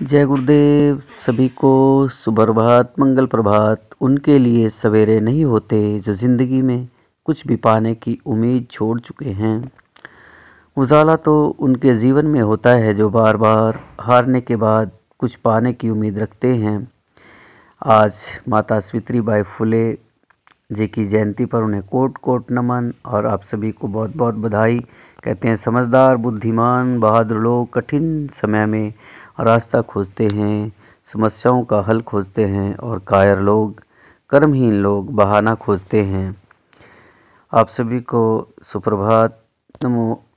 जय गुरुदेव सभी को सुप्रभात मंगल प्रभात उनके लिए सवेरे नहीं होते जो ज़िंदगी में कुछ भी पाने की उम्मीद छोड़ चुके हैं उजाला तो उनके जीवन में होता है जो बार बार हारने के बाद कुछ पाने की उम्मीद रखते हैं आज माता स्वित्री बाई फुले जी की जयंती पर उन्हें कोट कोट नमन और आप सभी को बहुत बहुत बधाई कहते हैं समझदार बुद्धिमान बहादुर लोग कठिन समय में रास्ता खोजते हैं समस्याओं का हल खोजते हैं और कायर लोग कर्महीन लोग बहाना खोजते हैं आप सभी को सुप्रभात नमो